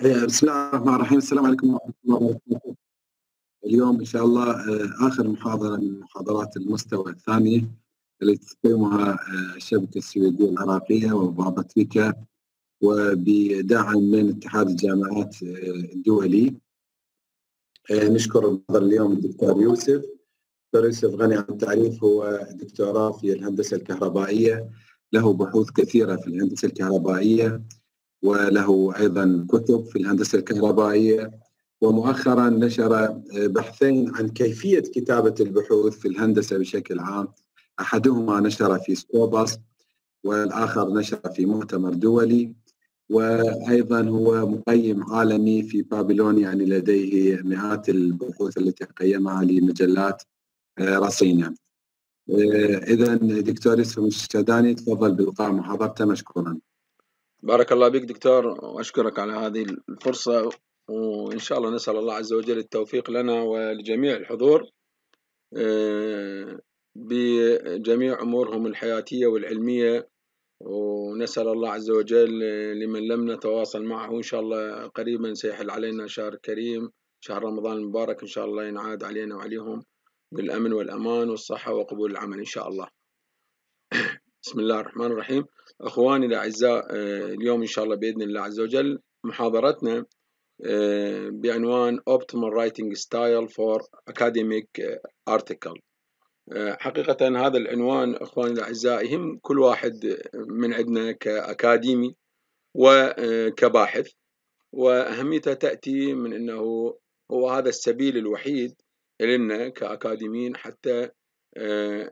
إيه، بسم الله الرحمن الرحيم السلام عليكم ورحمه الله وبركاته اليوم ان شاء الله آه، اخر محاضره من محاضرات المستوى الثانيه التي تقيمها آه، الشبكه السويديه العراقيه وبابا تريكا وبدعم من اتحاد الجامعات آه، الدولي نشكر اليوم الدكتور يوسف دكتور يوسف غني عن التعريف هو دكتوراه في الهندسه الكهربائيه له بحوث كثيره في الهندسه الكهربائيه وله أيضا كتب في الهندسة الكهربائية ومؤخرا نشر آه، بحثين عن كيفية كتابة البحوث في الهندسة بشكل عام أحدهما نشر في سكوباس والآخر نشر في مؤتمر دولي وايضا هو مقيم عالمي في بابلون يعني لديه مئات البحوث التي قيمها لمجلات آه، رصينه. آه، اذا دكتور يوسف الشداني تفضل بالقاء محاضرته مشكورا. بارك الله بك دكتور وأشكرك على هذه الفرصة وإن شاء الله نسأل الله عز وجل التوفيق لنا ولجميع الحضور آه، بجميع أمورهم الحياتية والعلمية ونسأل الله عز وجل لمن لم نتواصل معه إن شاء الله قريبا سيحل علينا شهر كريم شهر رمضان المبارك إن شاء الله ينعاد علينا وعليهم بالأمن والأمان والصحة وقبول العمل إن شاء الله بسم الله الرحمن الرحيم اخواني الاعزاء آه، اليوم ان شاء الله باذن الله عز وجل محاضرتنا آه، بعنوان Optimal Writing Style for Academic آه، Article حقيقة هذا العنوان اخواني الاعزاء يهم كل واحد من عندنا كاكاديمي وكباحث واهميته تاتي من انه هو هذا السبيل الوحيد لنا كاكاديميين حتى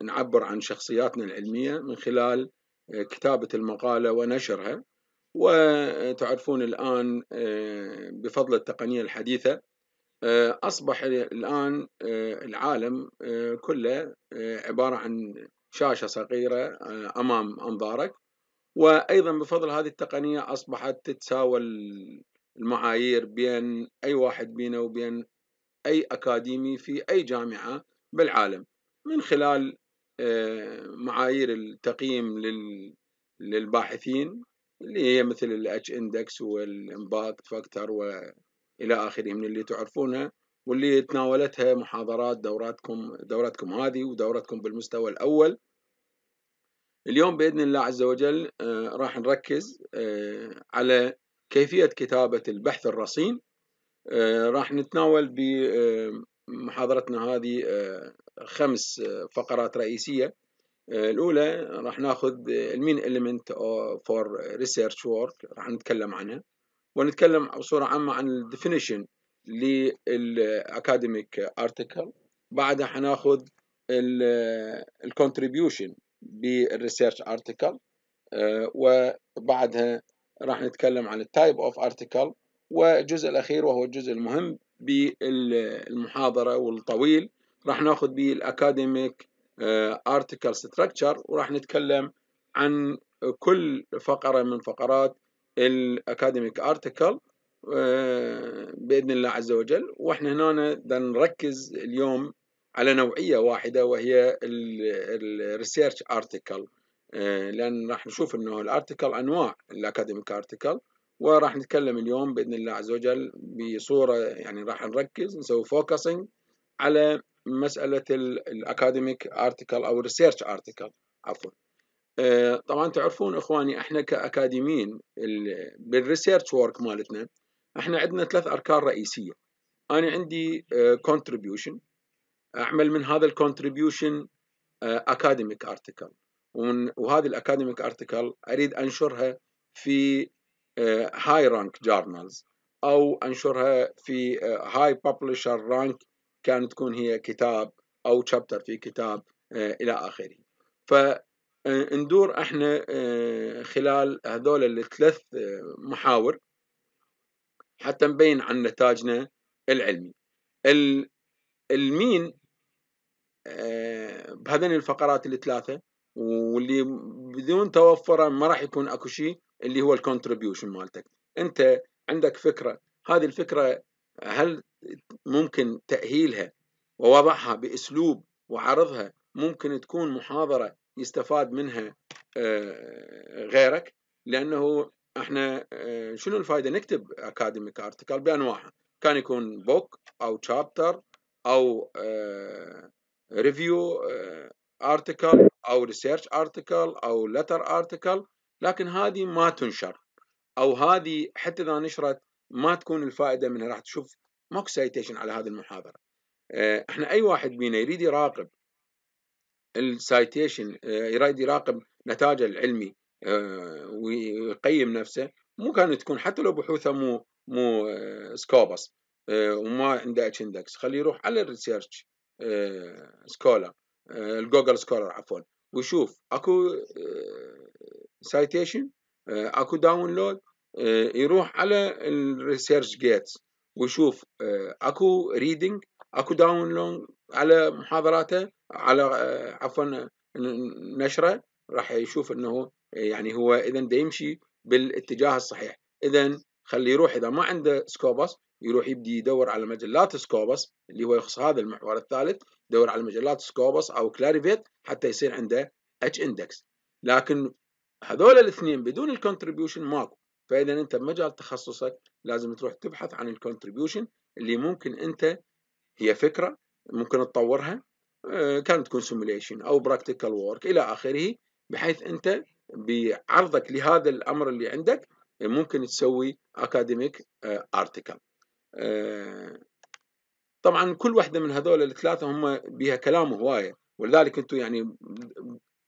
نعبر عن شخصياتنا العلمية من خلال كتابة المقالة ونشرها وتعرفون الآن آه، بفضل التقنية الحديثة آه، أصبح الآن آه، العالم كله عبارة عن شاشة صغيرة أمام أنظارك وأيضا بفضل هذه التقنية أصبحت تتساوى المعايير بين أي واحد بينا وبين أي أكاديمي في أي جامعة بالعالم من خلال آه، معايير التقييم للباحثين اللي هي مثل الاتش اندكس والامباكت فاكتور والى اخره من اللي تعرفونها واللي تناولتها محاضرات دوراتكم دوراتكم هذه ودوراتكم بالمستوى الاول اليوم باذن الله عز وجل آه، راح نركز آه، على كيفيه كتابه البحث الرصين راح نتناول بمحاضرتنا هذه خمس فقرات رئيسية آه، الأولى راح ناخذ المين إليمنت فور ريسيرش وورك راح نتكلم عنها ونتكلم بصورة عامة عن الديفينيشن للأكاديميك ارتكل بعدها حناخذ الكونتريبيوشن بالريسيرش ارتكل وبعدها راح نتكلم عن التايب اوف ارتكل والجزء الاخير وهو الجزء المهم بالمحاضره والطويل راح ناخذ به الاكاديميك ارتكل آه، ستراكشر وراح نتكلم عن كل فقره من فقرات الاكاديميك ارتكل آه، باذن الله عز وجل واحنا هنا نركز اليوم على نوعيه واحده وهي الريسيرش ارتكل آه، لان راح نشوف انه الارتكل انواع الاكاديميك ارتكل وراح نتكلم اليوم باذن الله عز وجل بصوره يعني راح نركز نسوي فوكسنج على مساله الاكاديميك ارتكل او الريسيرش ارتكل عفوا آه، طبعا تعرفون اخواني احنا كاكاديميين بالريسيرش وورك مالتنا احنا عندنا ثلاث اركان رئيسيه انا عندي كونتريبيوشن آه، اعمل من هذا الكونتريبيوشن اكاديميك ارتكل وهذه الاكاديميك ارتكل اريد انشرها في هاي رانك جورنالز او انشرها في هاي ببلشر رانك كانت تكون هي كتاب أو شابتر في كتاب آه، إلى آخره فندور آه، احنا آه، خلال هذول الثلاث محاور حتى نبين عن نتاجنا العلمي المين بهذين الفقرات الثلاثة واللي بدون توفره ما راح يكون اكو شيء اللي هو الكونتريبيوشن مالتك انت عندك فكره هذه الفكره هل ممكن تأهيلها ووضعها بأسلوب وعرضها ممكن تكون محاضرة يستفاد منها آه، غيرك لأنه احنا آه، شنو الفائدة نكتب أكاديميك ارتكال بأنواعها كان يكون بوك أو شابتر أو ريفيو آه، ارتكل او ريسيرش ارتكل او لتر ارتكل لكن هذه ما تنشر او هذه حتى اذا نشرت ما تكون الفائده منها راح تشوف ماكو سايتيشن على هذه المحاضره آه، احنا اي واحد بينا يريد يراقب السايتيشن آه، يريد يراقب نتاجه العلمي آه، ويقيم نفسه مو كان تكون حتى لو بحوثه مو مو سكوبس وما عنده اتش اندكس خليه يروح على الريسيرش سكولا الجوجل سكولر عفوا ويشوف اكو سايتيشن اكو داونلود آه، يروح على الريسيرش جيتس ويشوف آه، اكو ريدنج اكو داونلود على محاضراته على آه، عفوا نشره راح يشوف انه يعني هو اذا دا يمشي بالاتجاه الصحيح اذا خليه يروح اذا ما عنده سكوبس يروح يبدي يدور على مجلات سكوبس اللي هو يخص هذا المحور الثالث يدور على مجلات سكوبس او كلاريفيت حتى يصير عنده اتش اندكس لكن هذول الاثنين بدون الكونتريبيوشن ماكو فاذا انت بمجال تخصصك لازم تروح تبحث عن الكونتريبيوشن اللي ممكن انت هي فكره ممكن تطورها آه، كانت تكون سيموليشن او براكتيكال وورك الى اخره بحيث انت بعرضك لهذا الامر اللي عندك ممكن تسوي اكاديميك ارتكل آه، آه، طبعا كل واحده من هذول الثلاثه هم بها كلام هوايه ولذلك انتم يعني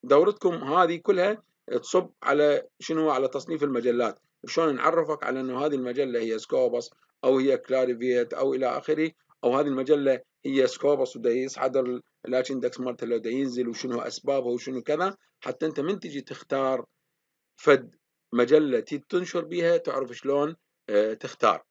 دورتكم هذه كلها تصب على شنو على تصنيف المجلات شلون نعرفك على انه هذه المجله هي سكوبس او هي كلاريفيت او الى اخره او هذه المجله هي سكوبس يصعد اللاتش اندكس مالته لو ينزل وشنو اسبابه وشنو كذا حتى انت من تجي تختار فد مجله تنشر بها تعرف شلون آه، تختار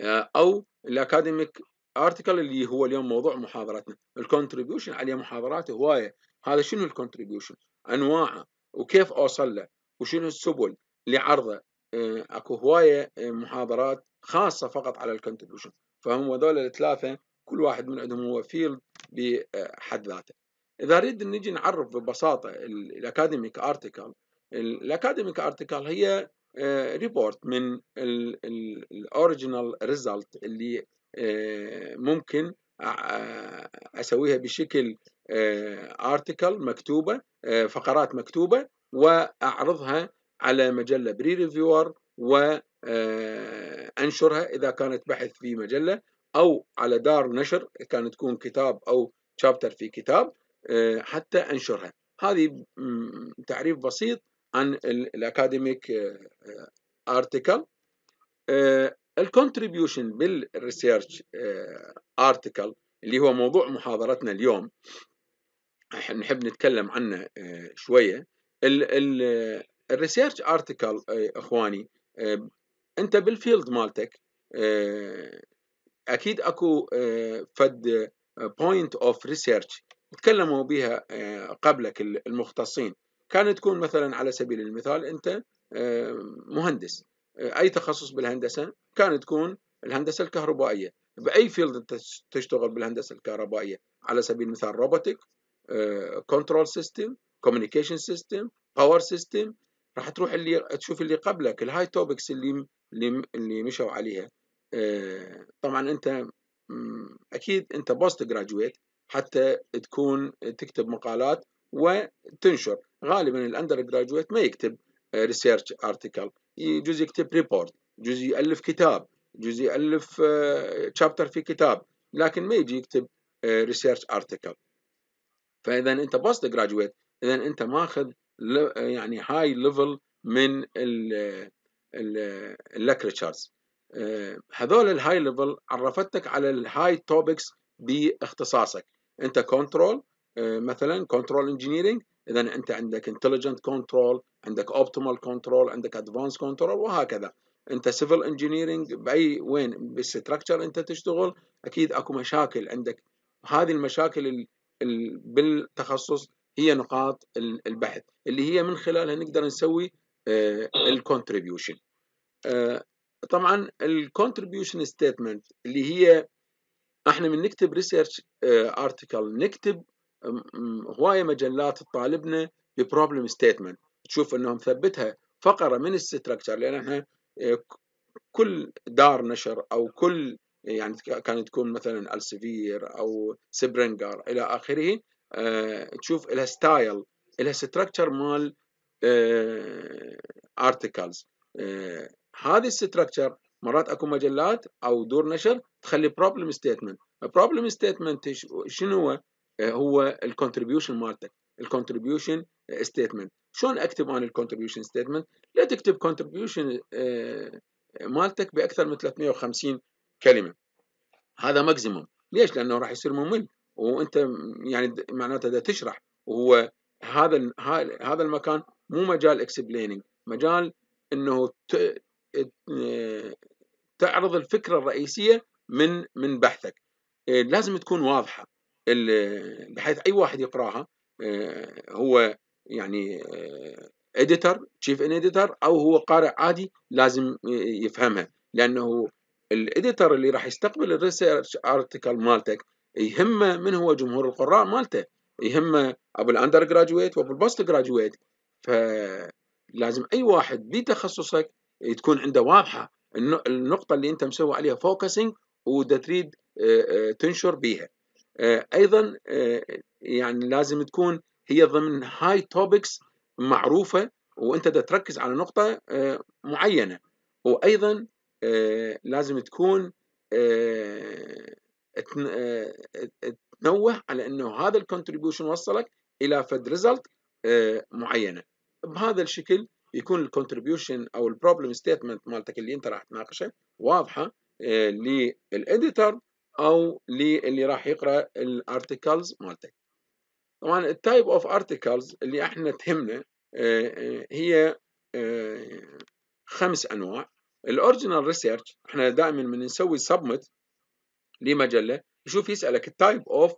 آه، او الاكاديميك ارتكل اللي هو اليوم موضوع محاضرتنا الكونتريبيوشن عليه محاضرات هوايه هذا شنو الكونتريبيوشن انواعه وكيف اوصل له وشنو السبل لعرضه آه، اكو هوايه آه، محاضرات خاصه فقط على الكونتريبيوشن فهم هذول الثلاثه كل واحد من عندهم هو فيلد بحد آه، ذاته اذا نريد نجي نعرف ببساطه الاكاديميك ارتكل الاكاديميك ارتكل هي ريبورت من الاوريجينال ريزلت اللي ممكن اسويها بشكل ارتكل مكتوبه فقرات مكتوبه واعرضها على مجلة بري ريفيور وأنشرها إذا كانت بحث في مجلة أو على دار نشر كانت تكون كتاب أو شابتر في كتاب آه، حتى أنشرها هذه تعريف بسيط عن الأكاديميك أرتيكل الكونتريبيوشن بالريسيرش أرتيكل اللي هو موضوع محاضرتنا اليوم نحب نتكلم عنه آه، شوية الريسيرش ارتكل eh, اخواني eh، انت بالفيلد مالتك eh، اكيد اكو فد بوينت اوف ريسيرش تكلموا بها قبلك المختصين كانت تكون مثلا على سبيل المثال انت مهندس اي تخصص بالهندسه كانت تكون الهندسه الكهربائيه باي فيلد انت تشتغل بالهندسه الكهربائيه على سبيل المثال روبوتك كنترول سيستم كوميونيكيشن سيستم باور سيستم راح تروح اللي تشوف اللي قبلك الهاي توبكس اللي اللي اللي مشوا عليها آه، طبعا انت اكيد انت بوست جراجويت حتى تكون تكتب مقالات وتنشر غالبا الاندر جراجويت ما يكتب ريسيرش ارتكل جزء يكتب ريبورت جزء يالف كتاب جزء يالف تشابتر آه، في كتاب لكن ما يجي يكتب ريسيرش آه، ارتكل فاذا انت بوست جراجويت اذا انت ماخذ يعني هاي ليفل من الليكتشرز آه، هذول الهاي ليفل عرفتك على الهاي توبكس باختصاصك انت كنترول آه، مثلا كنترول انجينيرنج اذا انت عندك انتليجنت كنترول عندك اوبتيمال كنترول عندك ادفانس كنترول وهكذا انت سيفل انجينيرنج باي وين بالستراكشر انت تشتغل اكيد اكو مشاكل عندك هذه المشاكل بالتخصص هي نقاط البحث اللي هي من خلالها نقدر نسوي آه، الكونتريبيوشن آه، طبعا الكونتريبيوشن ستيتمنت اللي هي احنا من نكتب ريسيرش ارتكل آه، نكتب هوايه مجلات تطالبنا ببروبلم ستيتمنت تشوف انه مثبتها فقره من الستركتشر لان احنا كل دار نشر او كل يعني كانت تكون مثلا السفير او سبرنجر الى اخره آه، تشوف لها ستايل لها ستراكشر مال ارتكلز آه، آه، هذه الستراكشر مرات اكو مجلات او دور نشر تخلي بروبلم ستيتمنت بروبلم ستيتمنت شنو هو هو الكونتريبيوشن مالتك الكونتريبيوشن ستيتمنت شلون اكتب انا الكونتريبيوشن ستيتمنت لا تكتب كونتريبيوشن مالتك باكثر من 350 كلمه هذا ماكسيموم ليش لانه راح يصير ممل وانت يعني معناته ده تشرح وهو هذا هذا المكان مو مجال اكسبليننج مجال انه تعرض الفكره الرئيسيه من من بحثك إيه، لازم تكون واضحه بحيث اي واحد يقراها إيه، هو يعني اديتر تشيف ان اديتر او هو قارئ عادي لازم يفهمها لانه الاديتر اللي راح يستقبل الريسيرش ارتكل مالتك يهمه من هو جمهور القراء مالته يهمه ابو الاندر جراجويت وابو البوست جراجويت فلازم اي واحد بتخصصك تكون عنده واضحه النقطه اللي انت مسوي عليها فوكسنج وده تريد آه، آه، تنشر بيها آه، ايضا يعني لازم تكون هي ضمن هاي توبكس معروفه وانت ده تركز على نقطه معينه وايضا لازم تكون آه، تنوه على انه هذا الكونتريبيوشن وصلك الى فد ريزلت آه، معينه بهذا الشكل يكون الكونتريبيوشن او البروبلم ستيتمنت مالتك اللي انت راح تناقشه واضحه آه، للاديتور او للي راح يقرا الارتكلز مالتك طبعا التايب اوف ارتكلز اللي احنا تهمنا هي خمس انواع الاوريجينال ريسيرش احنا دائما من نسوي سبمت لمجله يشوف يسالك التايب اوف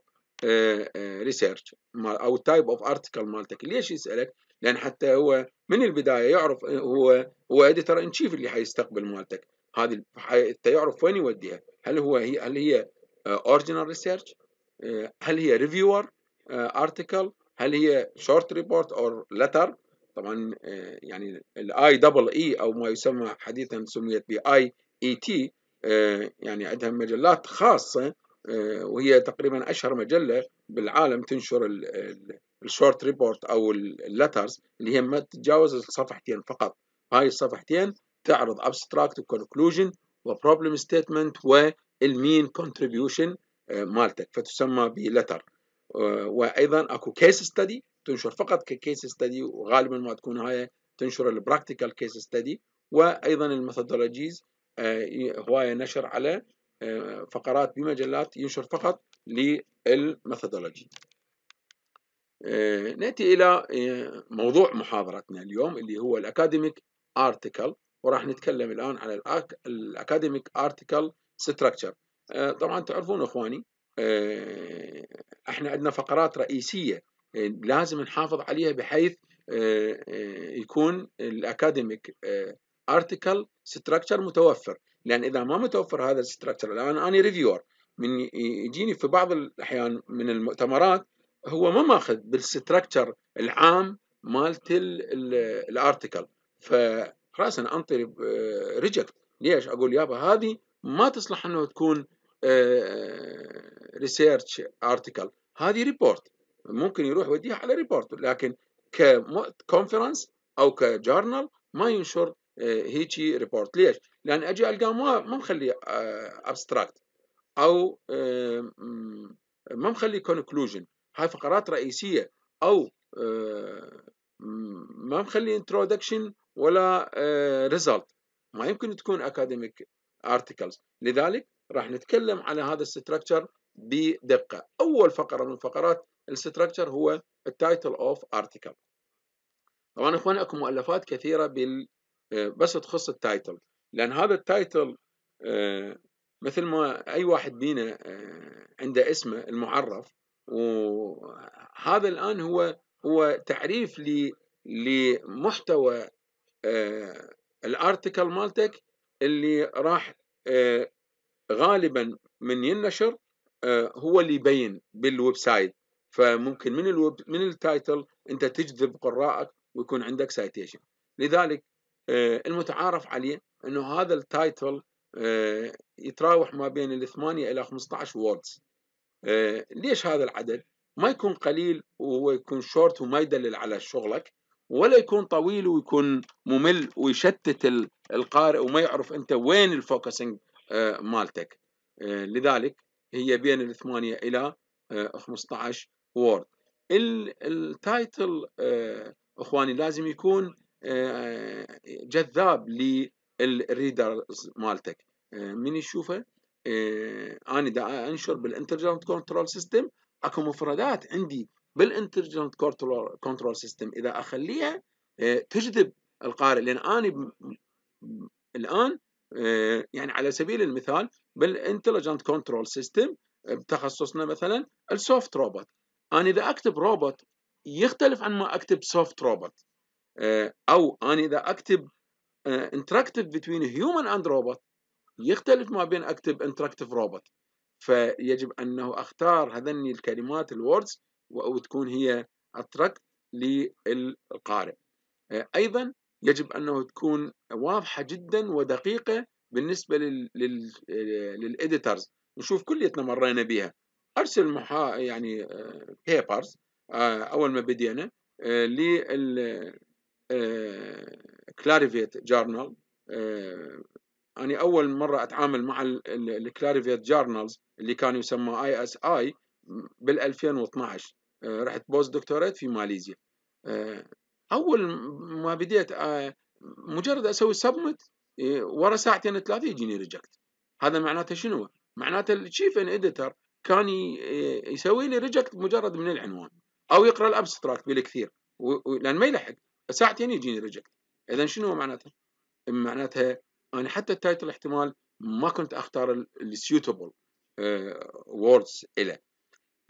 ريسيرش او التايب اوف ارتكل مالتك ليش يسالك؟ لان حتى هو من البدايه يعرف آه، هو هو اديتور ان شيف اللي حيستقبل مالتك هذه حتى يعرف وين يوديها هل هو هي هل هي اوريجينال آه، آه، ريسيرش؟ هل هي ريفيور ارتكل؟ هل هي شورت ريبورت اور لتر؟ طبعا يعني الاي دبل اي او ما يسمى حديثا سميت باي اي تي آه، يعني عندها مجلات خاصة آه، وهي تقريبا أشهر مجلة بالعالم تنشر الشورت ريبورت أو اللترز اللي هي ما تتجاوز الصفحتين فقط هاي الصفحتين تعرض ابستراكت وكونكلوجن وبروبلم ستيتمنت والمين كونتريبيوشن مالتك فتسمى بلتر آه، وايضا اكو كيس ستدي تنشر فقط ككيس ستدي وغالبا ما تكون هاي تنشر البراكتيكال كيس ستدي وايضا الميثودولوجيز آه، هواية نشر على آه، فقرات بمجلات ينشر فقط للميثودولوجي آه، نأتي إلى موضوع محاضرتنا اليوم اللي هو الأكاديميك أرتيكل وراح نتكلم الآن على الأكاديميك أرتيكل ستراكشر طبعا تعرفون إخواني احنا عندنا فقرات رئيسية لازم نحافظ عليها بحيث يكون الأكاديميك ارتكل ستراكشر متوفر لان اذا ما متوفر هذا الستراكشر الان اني ريفيور من يجيني في بعض الاحيان من المؤتمرات هو ما ماخذ بالستراكشر العام مالت الارتكل فراسا انطي ريجكت آه، ليش اقول يابا هذه ما تصلح انه تكون ريسيرش آه، ارتكل هذه ريبورت ممكن يروح يوديها على ريبورت لكن كونفرنس او كجورنال ما ينشر هيجي ريبورت ليش؟ لان اجي القى اه، ما مخلي ابستراكت او ما مخلي كونكلوجن هاي فقرات رئيسيه او ما مخلي انترودكشن ولا ريزلت ما يمكن تكون اكاديميك ارتكلز لذلك راح نتكلم على هذا الستركتشر بدقه اول فقره من فقرات الستركتشر هو التايتل اوف ارتكل طبعا اخواني اكو مؤلفات كثيره بال آه، بس تخص التايتل لان هذا التايتل آه، مثل ما اي واحد بينا آه، عنده اسمه المعرف وهذا الان هو هو تعريف لمحتوى الارتكل مالتك اللي راح غالبا من ينشر هو اللي يبين بالويب سايت فممكن من الويب من التايتل انت تجذب قراءك ويكون عندك سايتيشن لذلك آه، المتعارف عليه انه هذا التايتل آه، يتراوح ما بين ال 8 الى 15 ووردز آه، ليش هذا العدد؟ ما يكون قليل وهو يكون شورت وما يدلل على شغلك ولا يكون طويل ويكون ممل ويشتت القارئ وما يعرف انت وين الفوكسنج مالتك لذلك هي بين الثمانية إلى 15 وورد التايتل اخواني لازم يكون آه، جذاب للريدرز مالتك آه، من يشوفه آه، انا دا انشر بالانترجنت كنترول سيستم اكو مفردات عندي بالانترجنت كنترول سيستم اذا اخليها تجذب القارئ لان انا الان يعني على سبيل المثال بالانتليجنت كنترول سيستم بتخصصنا مثلا السوفت روبوت انا اذا اكتب روبوت يختلف عن ما اكتب سوفت روبوت آه، او انا اذا اكتب انتراكتف بين هيومن اند روبوت يختلف ما بين اكتب انتراكتف روبوت فيجب انه اختار هذني الكلمات الوردز وتكون هي اتراكت للقارئ آه، ايضا يجب انه تكون واضحه جدا ودقيقه بالنسبه للاديترز نشوف كليتنا مرينا بها ارسل محا يعني بيبرز آه، اول ما بدينا كلاريفيت جارنال أنا أول مرة أتعامل مع الكلاريفيت جارنالز اللي كان يسمى اي اس اي بال 2012 رحت بوست دكتوريت في ماليزيا آه، أول ما بديت آه، مجرد أسوي سبمت آه، ورا ساعتين ثلاثة يجيني ريجكت هذا معناته شنو؟ معناته الشيف ان اديتر كان يسوي لي ريجكت مجرد من العنوان او يقرا الابستراكت بالكثير لان ما يلحق ساعتين يجيني ريجكت اذا شنو معناتها؟ معناتها انا حتى التايتل احتمال ما كنت اختار السيوتبل ووردز له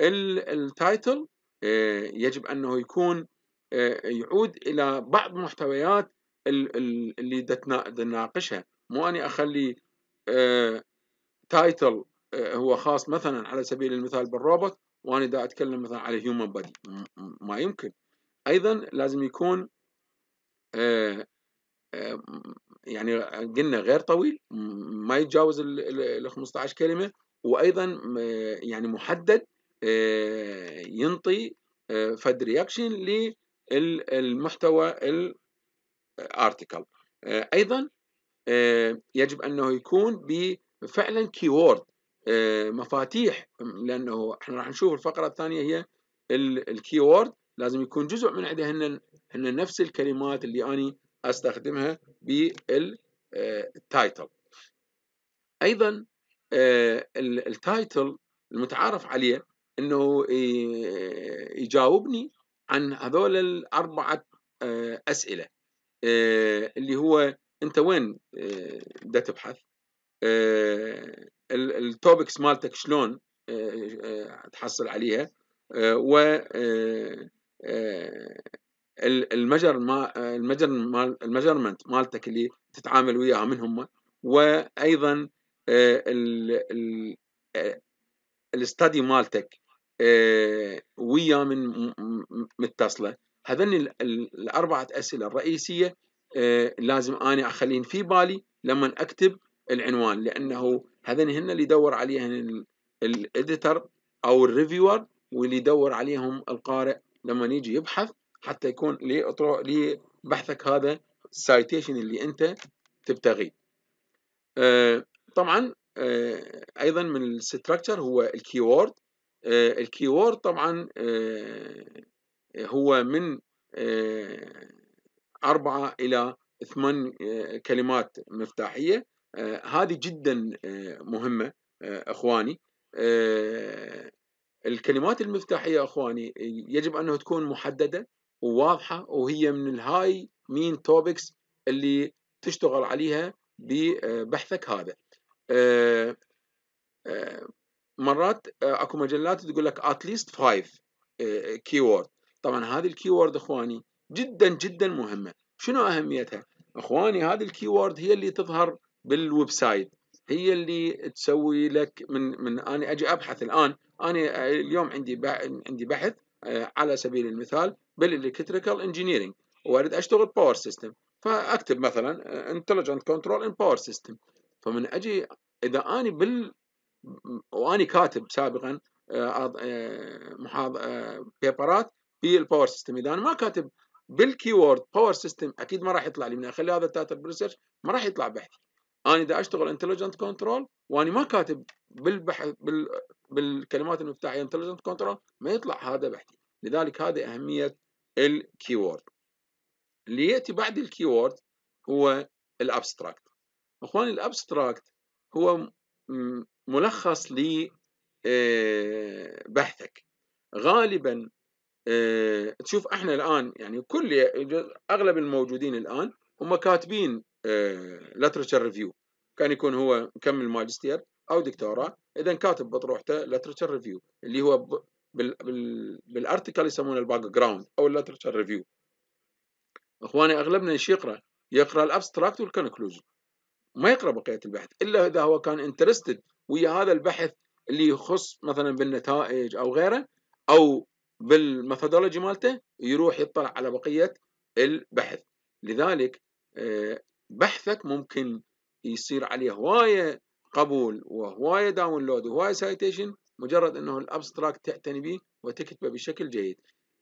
التايتل آه، يجب انه يكون آه، يعود الى بعض محتويات اللي تناقشها مو اني اخلي آه، تايتل هو خاص مثلا على سبيل المثال بالروبوت وانا دا اتكلم مثلا على هيومن بادي ما يمكن ايضا لازم يكون آه، آه، يعني قلنا غير طويل ما يتجاوز ال 15 كلمه وايضا يعني محدد آه، ينطي فد رياكشن للمحتوى الارتكل ايضا يجب انه يكون بفعلا كيورد مفاتيح لانه احنا راح نشوف الفقره الثانيه هي الكيورد لازم يكون جزء من عندها هن, هن نفس الكلمات اللي أنا أستخدمها بالتايتل آه، أيضا آه، التايتل المتعارف عليه أنه آه، يجاوبني عن هذول الأربعة أسئلة اللي هو أنت وين دا تبحث التوبكس مالتك شلون تحصل عليها و آه، المجر ما آه، المجر المجرمنت مالتك اللي تتعامل وياها من هم وايضا آه، الاستادي مالتك ويا من متصله هذني الاربعه اسئله الرئيسيه لازم انا اخليهن في بالي لما اكتب العنوان لانه هذني هن اللي يدور عليهن الاديتر او الريفيور واللي يدور عليهم القارئ لما يجي يبحث حتى يكون لبحثك هذا السايتيشن اللي انت تبتغيه آه، طبعا آه، ايضا من الستراكشر هو الكيورد آه، الكيورد طبعا هو من أربعة إلى ثمان كلمات مفتاحية هذه جدا مهمة أخواني الكلمات المفتاحية أخواني يجب أنه تكون محددة وواضحة وهي من الهاي مين توبكس اللي تشتغل عليها ببحثك هذا آه، آه، مرات اكو مجلات تقول لك اتليست five آه، keyword طبعا هذه الكيورد اخواني جدا جدا مهمه شنو اهميتها اخواني هذه الكيورد هي اللي تظهر بالويب سايت هي اللي تسوي لك من من انا اجي ابحث الان انا اليوم عندي عندي بحث آه، على سبيل المثال بالالكتريكال انجينيرنج واريد اشتغل باور سيستم فاكتب مثلا انتليجنت كنترول ان باور سيستم فمن اجي اذا اني بال واني كاتب سابقا محاضر بيبرات بالباور سيستم اذا انا ما كاتب بالكيورد باور سيستم اكيد ما راح يطلع لي من خلي هذا التاتر بريسيرش ما راح يطلع بحثي انا دا اشتغل انتليجنت كنترول وانا ما كاتب بالبحث بال بالكلمات المفتاحيه انتليجنت كنترول ما يطلع هذا بحثي لذلك هذه اهميه الكيورد اللي ياتي بعد الكيورد هو الابستراكت اخواني الابستراكت هو ملخص آه، بحثك غالبا آه، تشوف احنا الان يعني كل اغلب الموجودين الان هم كاتبين آه، لترشر ريفيو كان يكون هو مكمل ماجستير او دكتوراه اذا كاتب بطروحته لترشر ريفيو اللي هو بالارتيكل بال... بال... بالارتكل يسمونه الباك جراوند او اللترشر ريفيو اخواني اغلبنا ايش يقرا؟ يقرا الابستراكت والكونكلوجن ما يقرا بقيه البحث الا اذا هو كان انترستد ويا هذا البحث اللي يخص مثلا بالنتائج او غيره او بالميثودولوجي مالته يروح يطلع على بقيه البحث لذلك آه، بحثك ممكن يصير عليه هواية قبول وهواية داونلود وهواية سايتيشن مجرد أنه الأبستراكت تعتني به وتكتبه بشكل جيد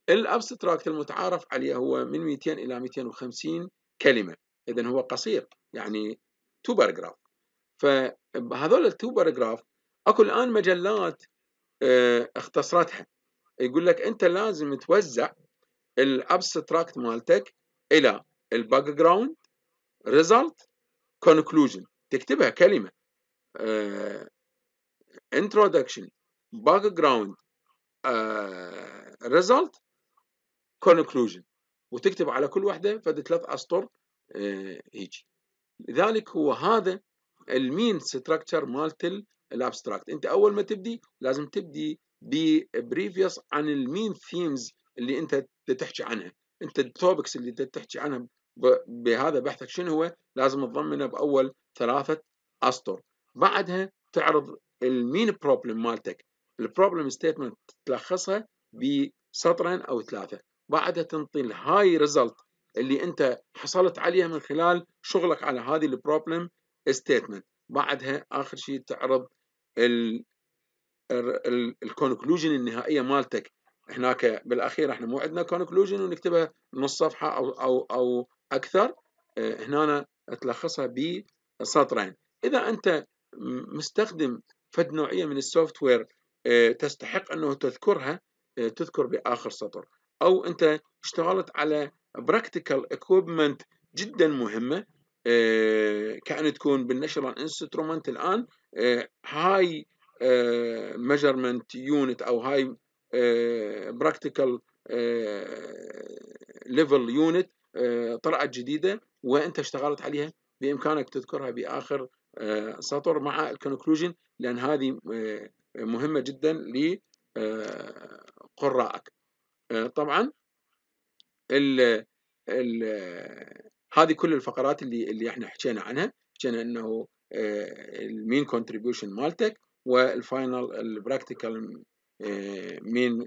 الأبستراكت المتعارف عليه هو من 200 إلى 250 كلمة إذا هو قصير يعني تو باراجراف فهذول التو باراجراف اكو الان مجلات آه، اختصرتها يقول لك انت لازم توزع الابستراكت مالتك الى الباك جراوند result conclusion تكتبها كلمة uh, introduction background uh, result conclusion وتكتب على كل واحدة فد ثلاث أسطر آه، هيجي لذلك هو هذا المين ستراكتشر مالت الابستراكت انت اول ما تبدي لازم تبدي ببريفيوس عن المين ثيمز اللي انت تحكي عنها انت التوبكس اللي تحكي عنها بهذا بحثك شنو هو لازم تضمنه باول ثلاثه اسطر بعدها تعرض المين بروبلم مالتك البروبلم ستيتمنت تلخصها بسطرين او ثلاثه بعدها تنطي الهاي ريزلت اللي انت حصلت عليها من خلال شغلك على هذه البروبلم ستيتمنت بعدها اخر شيء تعرض الكونكلوجن النهائيه مالتك هناك بالاخير احنا مو عندنا كونكلوجن ونكتبها نص صفحه او او او أكثر آه، هنا تلخصها بسطرين إذا أنت مستخدم فد نوعية من السوفت وير آه، تستحق أنه تذكرها آه، تذكر بآخر سطر أو أنت اشتغلت على براكتيكال اكويبمنت جدا مهمة كأن تكون بالنشرال انسترومنت الآن هاي ميجرمنت يونت أو هاي براكتيكال ليفل يونت آه، طلعت جديدة وأنت اشتغلت عليها بإمكانك تذكرها بآخر آه، سطر مع الكونكلوجن لأن هذه آه، مهمة جدا لقراءك طبعا ال ال هذه كل الفقرات اللي اللي احنا حكينا عنها حكينا انه المين كونتريبيوشن مالتك والفاينل البراكتيكال مين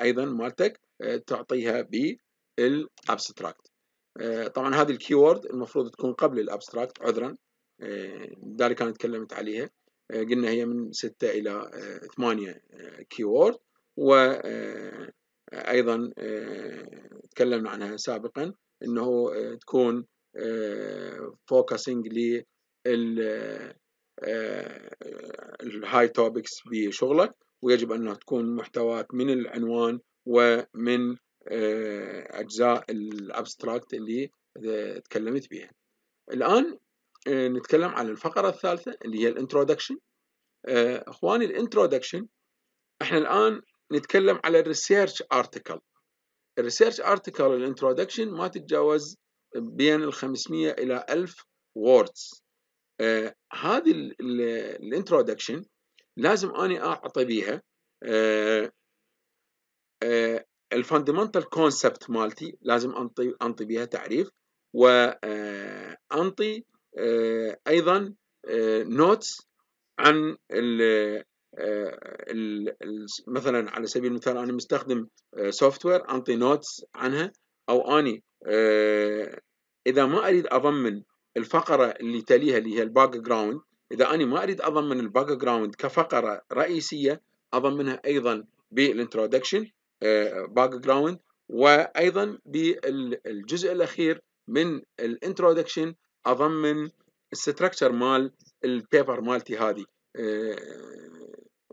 ايضا مالتك تعطيها ب الابستراكت آه، طبعا هذه الكيورد المفروض تكون قبل الابستراكت عذرا آه، ذلك انا تكلمت عليها آه، قلنا هي من 6 الى 8 كيورد و ايضا تكلمنا عنها سابقا انه تكون فوكسنج لل الهاي توبكس بشغلك ويجب انها تكون محتوات من العنوان ومن آه، أجزاء الأبستراكت اللي تكلمت بها الآن آه، نتكلم عن الفقرة الثالثة اللي هي الانترودكشن آه، اخواني الانترودكشن احنا الان نتكلم على الريسيرش ارتكل الريسيرش ارتكل الانترودكشن ما تتجاوز بين ال 500 الى 1000 ووردز آه هذه الانترودكشن لازم اني اعطي بيها آه آه الفاندمنتال كونسبت مالتي لازم انطي انطي بها تعريف وانطي آه، آه، ايضا نوتس آه، عن ال مثلا على سبيل المثال انا مستخدم سوفت وير انطي نوتس عنها او اني اذا ما اريد اضمن الفقره اللي تليها اللي هي الباك جراوند اذا انا ما اريد اضمن الباك جراوند كفقره رئيسيه اضمنها ايضا بالانترودكشن باك آه، جراوند وايضا بالجزء الاخير من الانترودكشن اضمن الستراكشر مال البيبر مالتي هذه آه،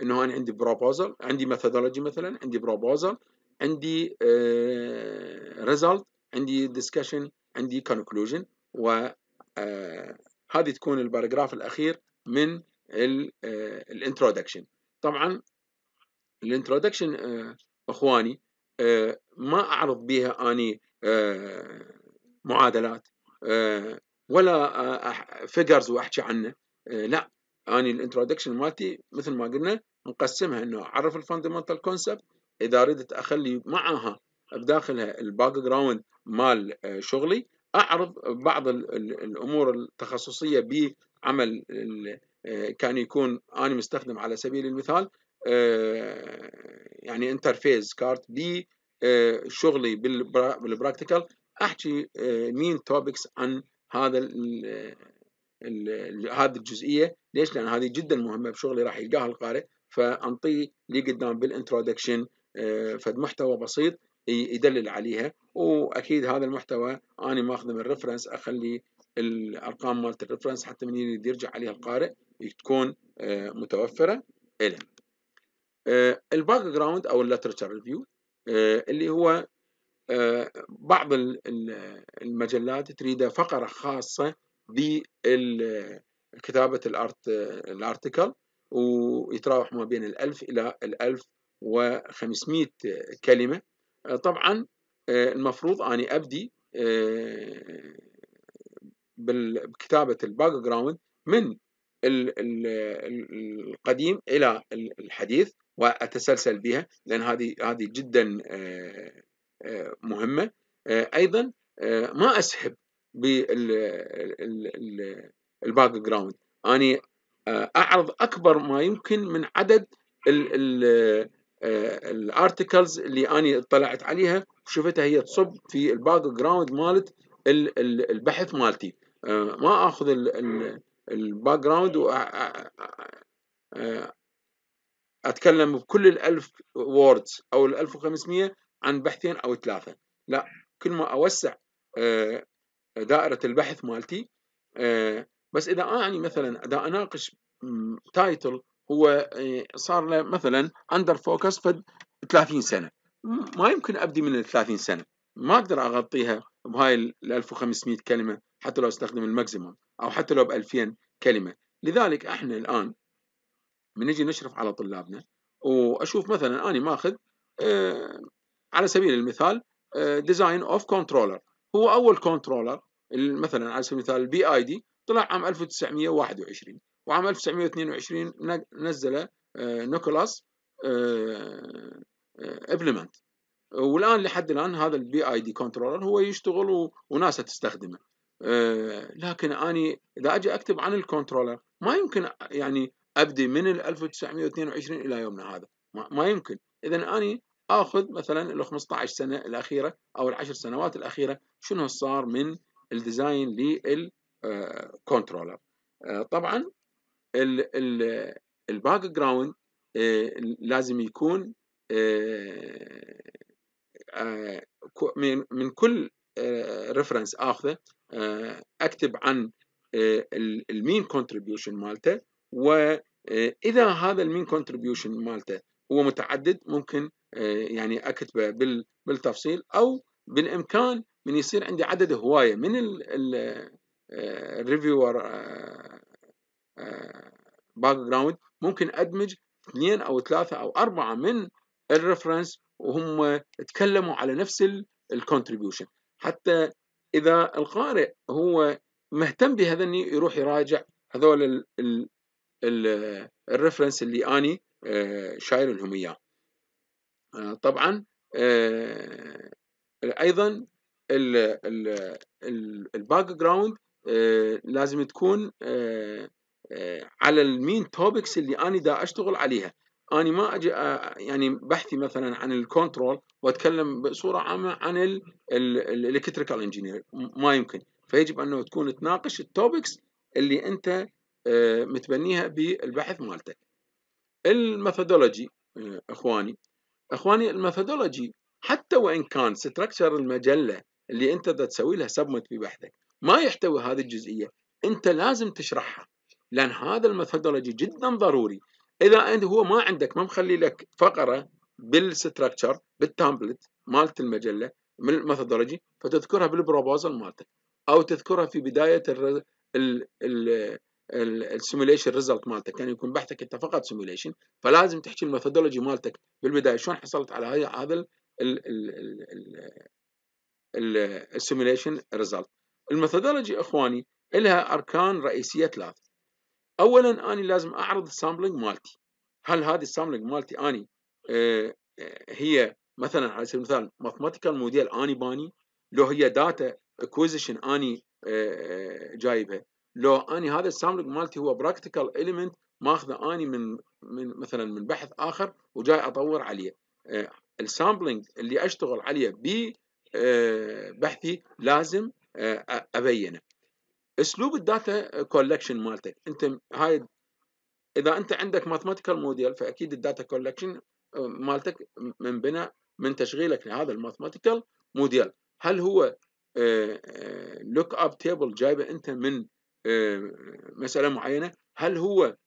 انه انا عندي بروبوزل عندي ميثودولوجي مثلا عندي بروبوزل عندي ريزلت آه، عندي ديسكشن عندي كونكلوجن و هذه تكون الباراجراف الاخير من الانترودكشن طبعا الانترودكشن اخواني آه، ما اعرض بها اني آه، معادلات آه، ولا فيجرز واحكي عنه لا اني الانترودكشن مالتي مثل ما قلنا نقسمها انه اعرف الفاندمنتال كونسبت اذا ردت اخلي معها بداخلها الباك جراوند مال شغلي اعرض بعض الامور التخصصيه بعمل كان يكون انا مستخدم على سبيل المثال آه، يعني انترفيس ب آه، شغلي بالبراكتيكال احكي آه، مين توبكس عن هذا هذه الجزئيه ليش؟ لان هذه جدا مهمه بشغلي راح يلقاها القارئ فانطيه لي قدام بالانترودكشن فد محتوى بسيط يدلل عليها واكيد هذا المحتوى انا ماخذه من الريفرنس اخلي الارقام مالت الريفرنس حتى من يريد يرجع عليها القارئ تكون متوفره إلى آه، الباك جراوند او الليترشر ريفيو آه، اللي هو آه، بعض المجلات تريد فقره خاصه بكتابه الارت الارتكل ويتراوح ما بين ال1000 إلى ال ال1500 كلمة طبعا المفروض أني أبدي بكتابة الباك جراوند من القديم إلى الحديث وأتسلسل بها لأن هذه هذه جدا آه، آه، مهمة آه، أيضا ما أسحب بالباك جراوند أني أعرض أكبر ما يمكن من عدد الارتكلز اللي اني اطلعت عليها وشفتها هي تصب في الباك جراوند مالت البحث مالتي ما اخذ الباك إيه. جراوند اتكلم بكل ال1000 ووردز او ال 1500 عن بحثين او ثلاثه لا كل ما اوسع آه، دائره البحث مالتي آه، بس اذا اني مثلا اذا اناقش تايتل هو آه، صار له مثلا اندر فوكس ف 30 سنه ما يمكن ابدي من ال 30 سنه ما اقدر اغطيها بهاي ال 1500 كلمه حتى لو استخدم الماكسيموم أو حتى لو ب 2000 كلمة لذلك احنا الآن من نجي نشرف على طلابنا وأشوف مثلا أنا ماخذ آه على سبيل المثال ديزاين اوف كنترولر هو أول كنترولر مثلا على سبيل المثال البي اي دي طلع عام 1921 وعام 1922 نزل نيكولاس آه، ابلمنت آه، آه، والان لحد الان هذا البي اي دي كنترولر هو يشتغل وناسا تستخدمه آه، لكن اني اذا اجي اكتب عن الكنترولر ما يمكن يعني ابدي من 1922 الى يومنا هذا ما يمكن اذا اني اخذ مثلا ال 15 سنه الاخيره او العشر سنوات الاخيره شنو صار من الديزاين للكنترولر آه، آه، طبعا الباك جراوند لازم يكون من كل ريفرنس اخذه آه، اكتب عن آه، المين كونتريبيوشن مالته واذا آه، هذا المين كونتريبيوشن مالته هو متعدد ممكن يعني اكتبه بالتفصيل او بالامكان من يصير عندي عدد هوايه من الريفيور باك جراوند ممكن ادمج اثنين او ثلاثه او اربعه من الريفرنس وهم تكلموا على نفس الكونتريبيوشن حتى إذا القارئ هو مهتم بهذا يروح يراجع هذول الـ الـ الـ الريفرنس اللي أني آه، شايل لهم إياه آه، طبعا آه، أيضا الباك جراوند لازم تكون على المين توبكس اللي أنا دا أشتغل عليها أنا ما أجي يعني بحثي مثلا عن الكنترول وأتكلم بصورة عامة عن الإلكتريكال إنجينير ما يمكن فيجب أنه تكون تناقش التوبكس اللي أنت متبنيها بالبحث مالتك الميثودولوجي اخواني اخواني الميثودولوجي حتى وان كان ستراكشر المجله اللي انت تسوي لها سبمت في بحثك ما يحتوي هذه الجزئيه انت لازم تشرحها لان هذا الميثودولوجي جدا ضروري اذا انت هو ما عندك ما مخلي لك فقره بالستركتشر بالتامبلت مالت المجله من الميثودولوجي فتذكرها بالبروبوزل مالتك او تذكرها في بدايه السيموليشن ريزلت مالتك يعني يكون بحثك انت فقط سيموليشن فلازم تحكي الميثودولوجي مالتك بالبدايه شلون حصلت على هذا السيموليشن ريزلت الميثودولوجي اخواني لها اركان رئيسيه ثلاث اولا اني لازم اعرض السامبلنج مالتي هل هذه السامبلنج مالتي اني آه،, آه هي مثلا على سبيل المثال ماثماتيكال موديل اني باني لو هي داتا اكوزيشن اني آه،, آه جايبها لو اني هذا السامبلنج مالتي هو براكتيكال اليمنت ماخذه اني من من مثلا من بحث اخر وجاي اطور عليه آه السامبلنج اللي اشتغل عليه آه، بحثي لازم ابينه اسلوب الداتا كولكشن مالتك انت هاي اذا انت عندك ماثماتيكال موديل فاكيد الداتا كولكشن آه، مالتك من بناء من تشغيلك لهذا الماثماتيكال موديل هل هو لوك اب تيبل جايبه انت من آه، مساله معينه هل هو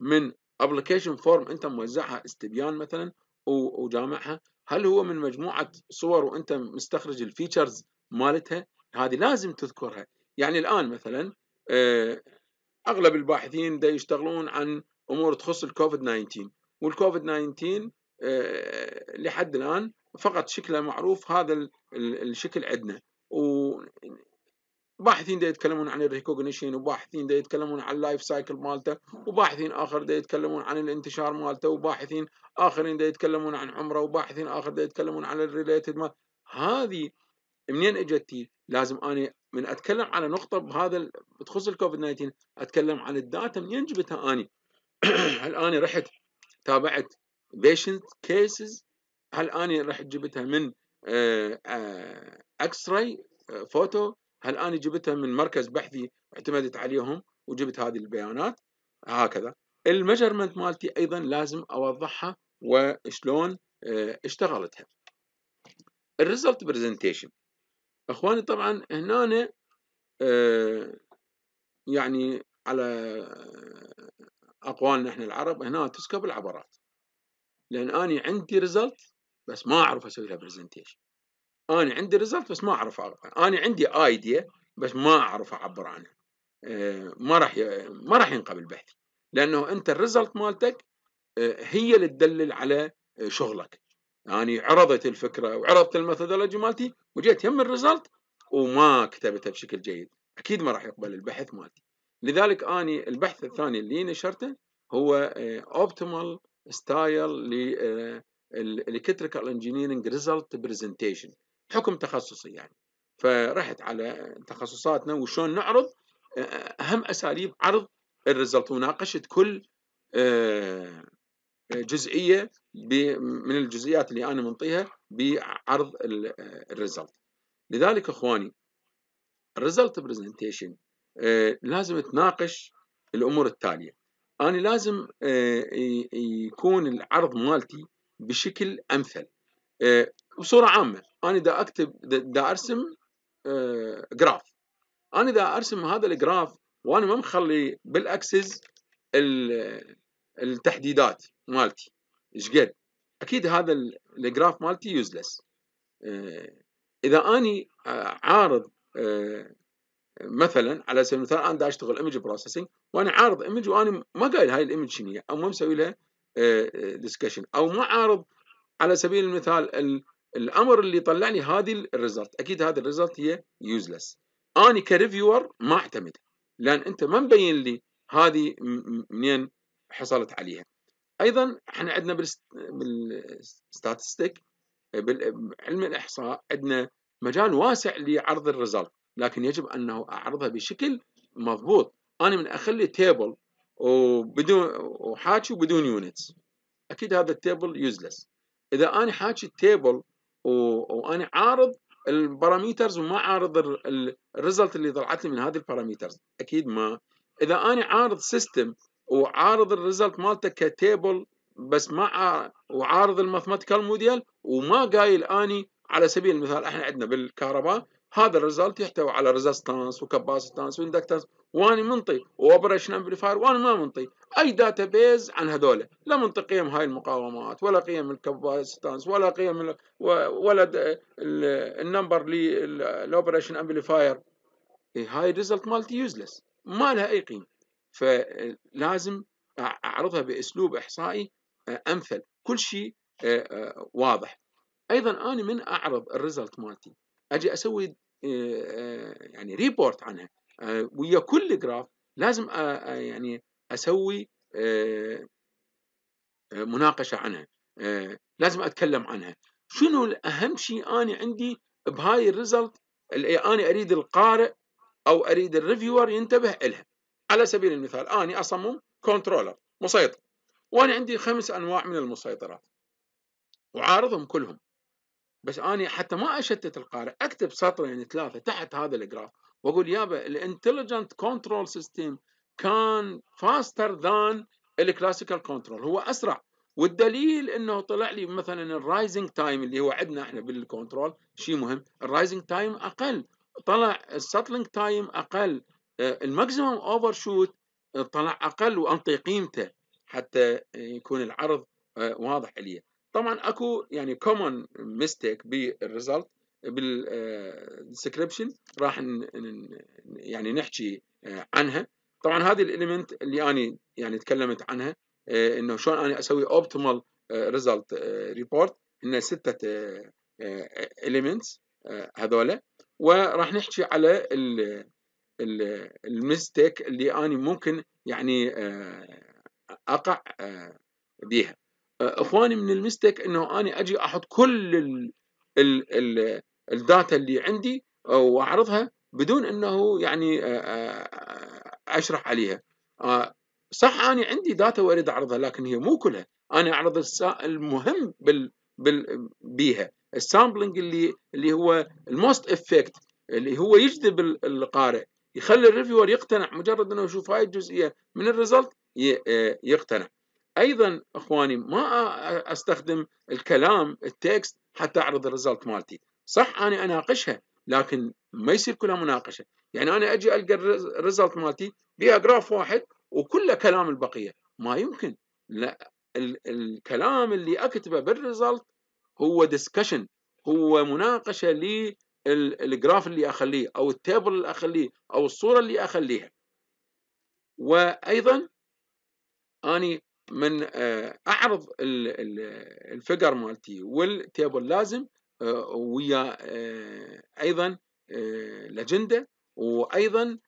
من ابلكيشن فورم انت موزعها استبيان مثلا وجامعها هل هو من مجموعه صور وانت مستخرج الفيتشرز مالتها هذه لازم تذكرها يعني الآن مثلا آه، أغلب الباحثين دا يشتغلون عن أمور تخص الكوفيد 19 والكوفيد 19 آه، لحد الآن فقط شكله معروف هذا الشكل عندنا وباحثين دا يتكلمون عن الريكوجنيشن وباحثين دا يتكلمون عن اللايف سايكل مالته وباحثين آخر دا يتكلمون عن الانتشار مالته وباحثين آخرين دا يتكلمون عن عمره وباحثين آخر دا يتكلمون عن الريليتد مال هذه منين اجت لازم انا من اتكلم على نقطه بهذا بتخص الكوفيد 19 اتكلم عن الداتا منين جبتها اني؟ هل اني رحت تابعت بيشنت كيسز؟ هل اني رحت جبتها من اكس راي فوتو؟ هل اني جبتها من مركز بحثي اعتمدت عليهم وجبت هذه البيانات؟ هكذا المجرمنت مالتي ايضا لازم اوضحها وشلون آه، اشتغلتها. الريزلت برزنتيشن اخواني طبعا هنا آه، يعني على اقوالنا احنا العرب هنا تسكب العبرات لان اني عندي ريزلت بس ما اعرف اسوي لها برزنتيشن انا عندي ريزلت بس ما اعرف انا عندي ايديا بس ما اعرف اعبر عنها آه، ما راح ما راح ينقبل بحثي لانه انت الريزلت مالتك آه، هي اللي تدلل على شغلك يعني عرضت الفكره وعرضت الميثودولوجي مالتي وجيت يم الريزلت وما كتبتها بشكل جيد اكيد ما راح يقبل البحث مالتي لذلك اني البحث الثاني اللي نشرته هو اوبتيمال ستايل للكتريكال انجينيرنج ريزلت برزنتيشن حكم تخصصي يعني فرحت على تخصصاتنا وشون نعرض آه، اهم اساليب عرض الريزلت وناقشت كل آه، جزئيه من الجزئيات اللي انا منطيها بعرض الريزلت آه، لذلك اخواني الريزلت برزنتيشن آه، لازم تناقش الامور التاليه انا لازم آه، يكون العرض مالتي بشكل امثل بصوره عامه انا دا اكتب دا ارسم جراف انا دا ارسم هذا الجراف وانا ما مخلي بالاكسس التحديدات مالتي ايش قد اكيد هذا الجراف مالتي يوزلس آه، اذا اني آه، عارض آه، مثلا على سبيل المثال انا دا اشتغل ايمج بروسيسنج وانا عارض ايمج وانا ما قايل هاي الايمج شنو او ما مسوي لها ديسكشن او ما عارض على سبيل المثال الامر اللي طلع لي هذه الريزلت اكيد هذه الريزلت هي يوزلس اني كريفيور ما اعتمد لان انت ما مبين لي هذه منين حصلت عليها ايضا احنا عندنا بالستاتستيك بعلم الاحصاء عندنا مجال واسع لعرض الريزلت لكن يجب انه اعرضها بشكل مضبوط انا من اخلي تيبل وبدون وحاكي وبدون يونتس اكيد هذا التيبل يوزلس اذا انا حاكي التيبل وانا عارض الباراميترز وما عارض الريزلت اللي طلعت لي من هذه الباراميترز اكيد ما اذا انا عارض سيستم وعارض الريزلت مالته كتيبل بس مع وعارض الماثماتيكال موديل وما قايل اني على سبيل المثال احنا عندنا بالكهرباء هذا الريزلت يحتوي على ريزستانس وكباسيتانس واندكتانس واني منطي واوبريشن امبليفاير وانا ما منطي اي داتا بيز عن هذول لا منطي قيم هاي المقاومات ولا قيم الكباسيتانس ولا قيم ولا النمبر للاوبريشن امبليفاير هاي الريزلت مالتي يوزلس ما لها اي قيمه فلازم اعرضها باسلوب احصائي امثل كل شيء واضح ايضا انا من اعرض الريزلت مالتي اجي اسوي يعني ريبورت عنها ويا كل جراف لازم يعني اسوي مناقشه عنها لازم اتكلم عنها شنو الاهم شيء انا عندي بهاي الريزلت اللي انا اريد القارئ او اريد الريفيور ينتبه لها على سبيل المثال أنا أصمم كنترولر مسيطر وأنا عندي خمس أنواع من المسيطرات وعارضهم كلهم بس أنا حتى ما أشتت القارئ أكتب سطرين يعني ثلاثة تحت هذا الإجراف وأقول يابا الانتليجنت كنترول سيستم كان فاستر ذان الكلاسيكال كنترول هو أسرع والدليل انه طلع لي مثلا الرايزنج تايم اللي هو عندنا احنا بالكنترول شيء مهم الرايزنج تايم اقل طلع السطلنج تايم اقل آه، الماكسيموم اوفر آه، شوت طلع اقل وانطي قيمته حتى يكون العرض آه، واضح لي طبعا اكو يعني كومن ميستيك بالريزلت بالسكريبشن راح يعني نحكي عنها طبعا هذه الاليمنت اللي انا يعني تكلمت عنها انه شلون انا اسوي اوبتيمال ريزلت ريبورت انه سته اليمنتس هذولا وراح نحكي على المستيك اللي أنا ممكن يعني آه، أقع آه، بيها آه، إخواني من المستيك أنه أنا أجي أحط كل الداتا اللي عندي وأعرضها بدون أنه يعني أشرح عليها صح أنا عندي داتا وأريد أعرضها لكن هي مو كلها أنا أعرض المهم بال بال بيها السامبلنج اللي اللي هو الموست افكت اللي هو يجذب القارئ يخلي الريفيور يقتنع مجرد انه يشوف هاي الجزئيه من الريزلت آه، يقتنع ايضا اخواني ما استخدم الكلام التكست حتى اعرض الريزلت مالتي صح انا اناقشها لكن ما يصير كلها مناقشه يعني انا اجي القى الريزلت مالتي بها جراف واحد وكله كلام البقيه ما يمكن لا ال الكلام اللي اكتبه بالريزلت هو ديسكشن هو مناقشه الجراف اللي اخليه او التابل اللي اخليه او الصوره اللي اخليها وايضا اني من آه، اعرض الفيجر مالتي والتيبل لازم آه، ويا آه، ايضا الاجنده وايضا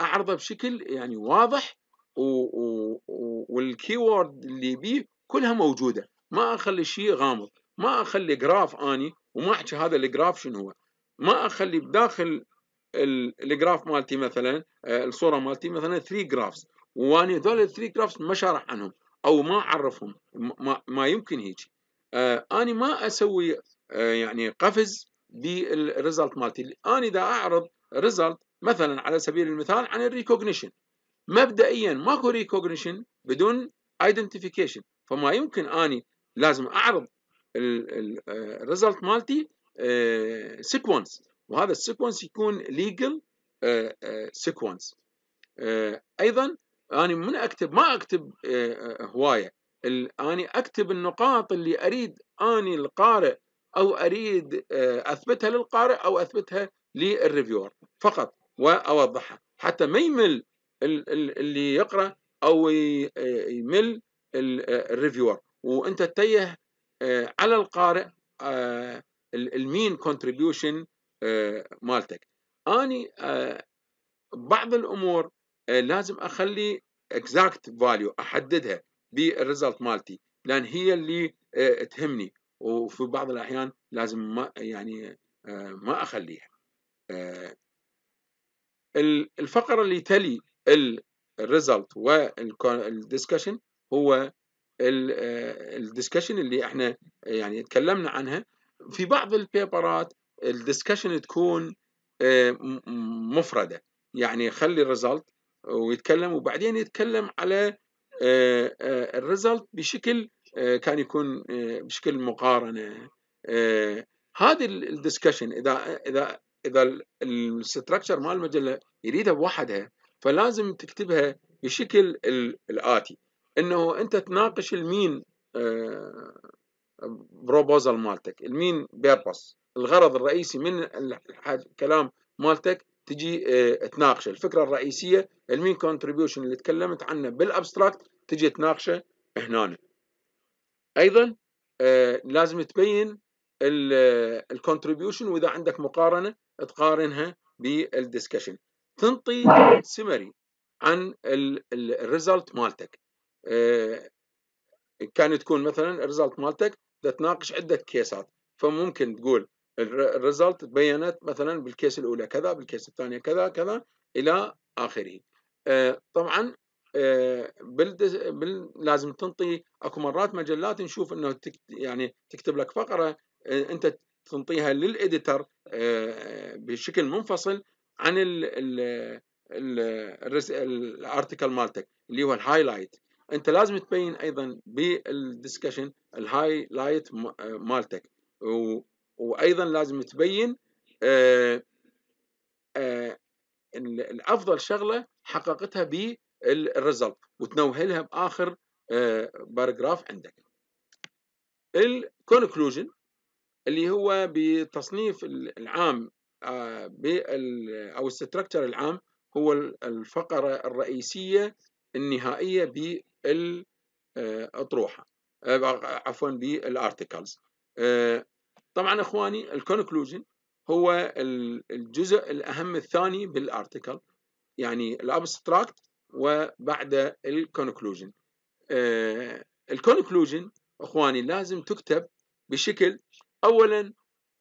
اعرضه بشكل يعني واضح والكيورد اللي بيه كلها موجوده ما اخلي شيء غامض ما اخلي جراف اني وما احكي هذا الجراف شنو هو ما اخلي بداخل الجراف مالتي مثلا آه، الصوره مالتي مثلا 3 جرافز واني هذول ال 3 جرافز ما شارح عنهم او ما اعرفهم ما, ما يمكن هيك آه اني ما اسوي آه يعني قفز بالريزلت مالتي اني دا اعرض ريزلت مثلا على سبيل المثال عن الريكوجنيشن مبدئيا ماكو ريكوجنيشن بدون ايدنتيفيكيشن فما يمكن اني لازم اعرض الريزلت آه، مالتي سيكونس آه، وهذا السيكونس يكون ليجل سيكونس آه، ايضا انا من اكتب ما اكتب هوايه اني اكتب النقاط اللي اريد اني القارئ او اريد اثبتها للقارئ او اثبتها للريفيور فقط واوضحها حتى ما يمل اللي يقرا او يمل الريفيور وانت تتيه آه، على القارئ آه، المين كونتريبيوشن آه، مالتك اني بعض الامور لازم اخلي اكزاكت فاليو احددها بالريزلت مالتي لان هي اللي تهمني وفي بعض الاحيان لازم ما يعني ما اخليها الفقره اللي تلي الريزلت والديسكشن هو الديسكشن آه، اللي احنا آه، يعني اتكلمنا عنها في بعض البيبرات الديسكشن تكون آه، مفرده يعني يخلي الريزلت ويتكلم وبعدين يتكلم على الريزلت بشكل كان يكون بشكل مقارنه هذه الديسكشن اذا اذا اذا الستركشر مال المجله يريدها بوحدها فلازم تكتبها بشكل الاتي انه انت تناقش المين بروبوزال آه، مالتك المين بيربس الغرض الرئيسي من الكلام مالتك تجي تناقش آه، تناقشه الفكره الرئيسيه المين كونتريبيوشن اللي تكلمت عنه بالابستراكت تجي تناقشه هنا ايضا آه، لازم تبين الكونتريبيوشن واذا عندك مقارنه تقارنها بالدسكشن تنطي سمري عن الريزلت مالتك آه، كان تكون مثلا الريزلت مالتك تناقش عده كيسات فممكن تقول الريزلت تبينت مثلا بالكيس الاولى كذا بالكيس الثانيه كذا كذا الى اخره آه، طبعا آه، بال لازم تنطي اكو مرات مجلات نشوف انه يعني تكتب لك فقره انت تنطيها للاديتر بشكل منفصل عن الارتكل مالتك اللي هو الهايلايت انت لازم تبين ايضا بالدسكشن الهايلايت آه، مالتك وايضا لازم تبين آآ آه، آه، الافضل شغله حققتها بالريزلت وتنوهلها باخر باراجراف عندك الكونكلوجن اللي هو بتصنيف العام او الستركتشر العام هو الفقره الرئيسيه النهائيه الأطروحة آه، آه، عفوا بالارتكلز آه، طبعا اخواني الكونكلوجن هو الجزء الاهم الثاني بالارتكل يعني الابستراكت وبعد الكونكلوجن الكونكلوجن اخواني لازم تكتب بشكل اولا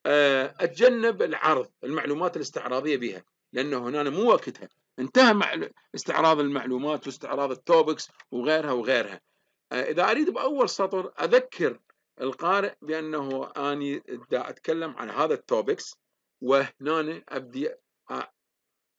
اتجنب العرض المعلومات الاستعراضيه بها لانه هنا مو وقتها انتهى مع استعراض المعلومات واستعراض التوبكس وغيرها وغيرها آه، إذا أريد بأول سطر أذكر القارئ بأنه أني دا أتكلم عن هذا التوبكس وهنا أبدي آه،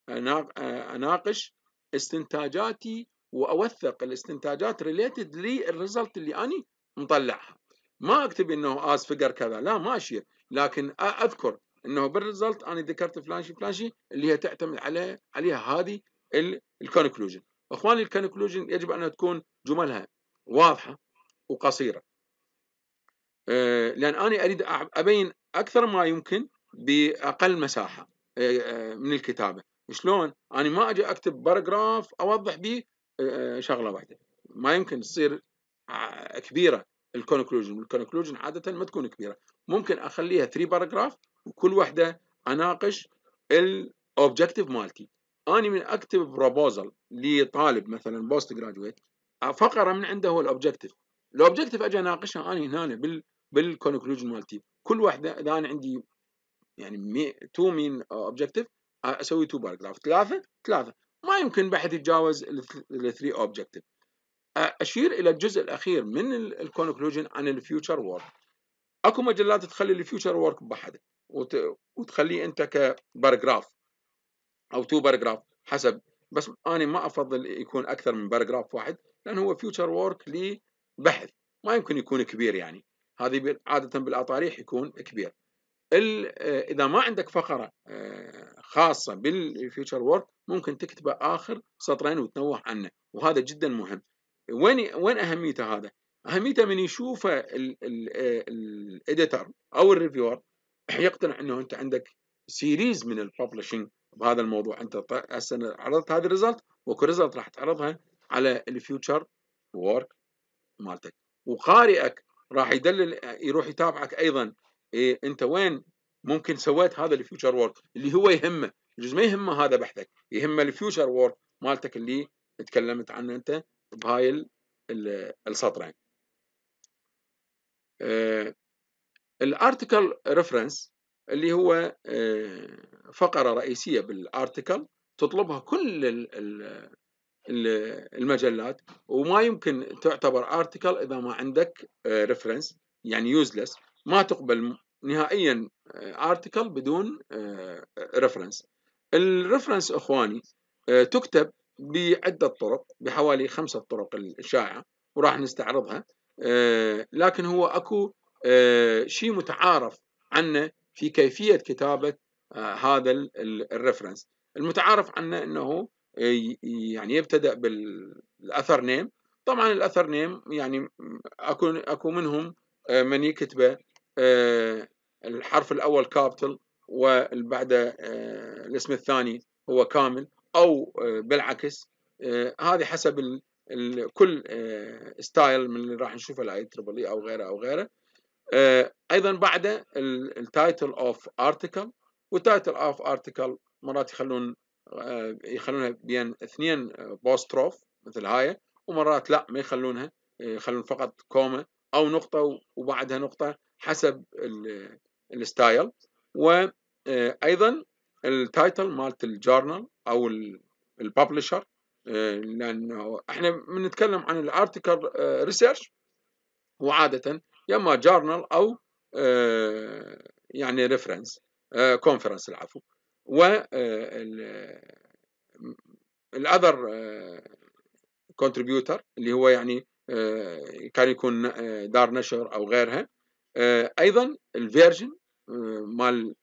آه، أناقش استنتاجاتي وأوثق الاستنتاجات ريليتد للريزلت اللي أني مطلعها ما أكتب أنه آز فيجر كذا لا ما أشير لكن أذكر انه بالريزلت انا ذكرت فلان شيء فلان شيء اللي هي تعتمد على عليها هذه الكونكلوجن اخواني الكونكلوجن يجب ان تكون جملها واضحه وقصيره آه، لان انا اريد ابين اكثر ما يمكن باقل مساحه آه، آه، من الكتابه شلون انا ما اجي اكتب باراجراف اوضح به شغله واحده ما يمكن تصير كبيره الكونكلوجن الكونكلوجن عاده ما تكون كبيره ممكن اخليها 3 باراجراف وكل وحده اناقش الاوبجكتيف مالتي اني من اكتب بروبوزل لطالب مثلا بوست جرادويت فقره من عنده هو الاوبجكتيف الاوبجكتيف اجي اناقشها اني هنا بال بالكونكلوجن مالتي كل وحده اذا انا عندي يعني تو مين اوبجكتيف اسوي تو باراجراف ثلاثه ثلاثه ما يمكن بحث يتجاوز الثري اوبجكتيف اشير الى الجزء الاخير من الكونكلوجن عن الفيوتشر وورك اكو مجلات تخلي الفيوتشر وورك بحده وت... وتخليه انت كبارجراف او تو بارجراف حسب بس انا ما افضل يكون اكثر من بارجراف واحد لان هو فيوتشر وورك لبحث ما يمكن يكون كبير يعني هذه عاده بالاطاريح يكون كبير اذا ما عندك فقره آه، خاصه بالفيوتشر وورك ممكن تكتبه اخر سطرين وتنوه عنه وهذا جدا مهم وين وين اهميته هذا؟ اهميته من يشوفه الايديتر آه، او الريفيور يقتنع انه انت عندك سيريز من الببلشنج بهذا الموضوع انت هسه عرضت هذه الريزلت واكو ريزلت راح تعرضها على الفيوتشر وورك مالتك وقارئك راح يدلل يروح يتابعك ايضا إيه انت وين ممكن سويت هذا الفيوتشر وورك اللي هو يهمه يجوز ما يهمه هذا بحثك يهمه الفيوتشر وورك مالتك اللي تكلمت عنه انت بهاي السطرين أه الارتكل ريفرنس اللي هو آه، فقره رئيسيه بالارتكل تطلبها كل المجلات وما يمكن تعتبر ارتكل اذا ما عندك ريفرنس آه، يعني يوزلس ما تقبل نهائيا ارتكل آه، بدون ريفرنس الريفرنس اخواني تكتب بعده طرق بحوالي خمسه طرق الشائعه وراح نستعرضها لكن هو اكو آه، شيء متعارف عنه في كيفية كتابة آه، هذا الريفرنس المتعارف عنه أنه آه، يعني يبتدأ بالأثر نيم طبعا الأثر نيم يعني أكو, أكو منهم من يكتبه الحرف الأول كابتل وبعده الاسم الثاني هو كامل أو بالعكس هذه حسب كل ستايل من اللي راح نشوفه الاي تربل او غيره او غيره آه، ايضا بعده التايتل اوف ارتكل والتايتل اوف ارتكل مرات يخلون آه، يخلونها بين اثنين بوستروف آه، مثل هاي ومرات لا ما يخلونها يخلون فقط كومه او نقطه وبعدها نقطه حسب الستايل وايضا التايتل مالت الجورنال او الببلشر لانه احنا بنتكلم عن الارتكل ريسيرش وعاده يا اما جورنال او آه، يعني ريفرنس كونفرنس آه، العفو و آه، الاذر كونتريبيوتر اللي هو يعني كان يكون دار نشر او غيرها ايضا الفيرجن مال